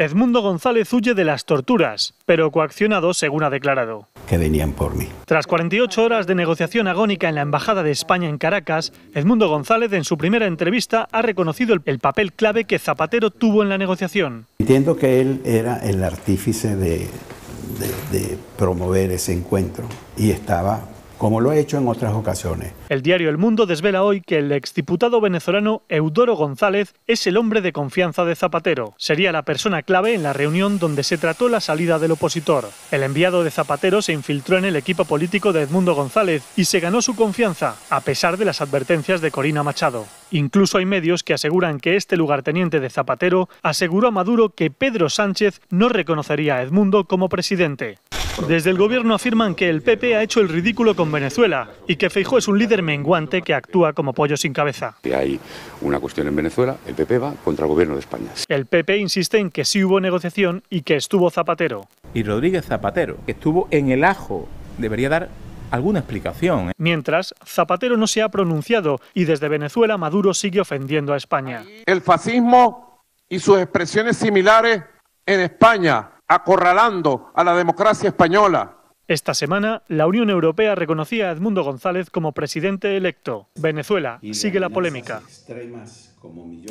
Edmundo González huye de las torturas, pero coaccionado según ha declarado. Que venían por mí. Tras 48 horas de negociación agónica en la Embajada de España en Caracas, Edmundo González en su primera entrevista ha reconocido el, papel clave que Zapatero tuvo en la negociación. Entiendo que él era el artífice de, de promover ese encuentro y estaba como lo ha hecho en otras ocasiones. El diario El Mundo desvela hoy que el exdiputado venezolano Eudoro González es el hombre de confianza de Zapatero. Sería la persona clave en la reunión donde se trató la salida del opositor. El enviado de Zapatero se infiltró en el equipo político de Edmundo González y se ganó su confianza, a pesar de las advertencias de Corina Machado. Incluso hay medios que aseguran que este lugarteniente de Zapatero aseguró a Maduro que Pedro Sánchez no reconocería a Edmundo como presidente. Desde el gobierno afirman que el PP ha hecho el ridículo con Venezuela y que Feijó es un líder menguante que actúa como pollo sin cabeza. Hay una cuestión en Venezuela, el PP va contra el gobierno de España. El PP insiste en que sí hubo negociación y que estuvo Zapatero. Y Rodríguez Zapatero, que estuvo en el ajo, debería dar alguna explicación. ¿eh? Mientras, Zapatero no se ha pronunciado y desde Venezuela Maduro sigue ofendiendo a España. El fascismo y sus expresiones similares en España acorralando a la democracia española. Esta semana, la Unión Europea reconocía a Edmundo González como presidente electo. Venezuela sigue la polémica.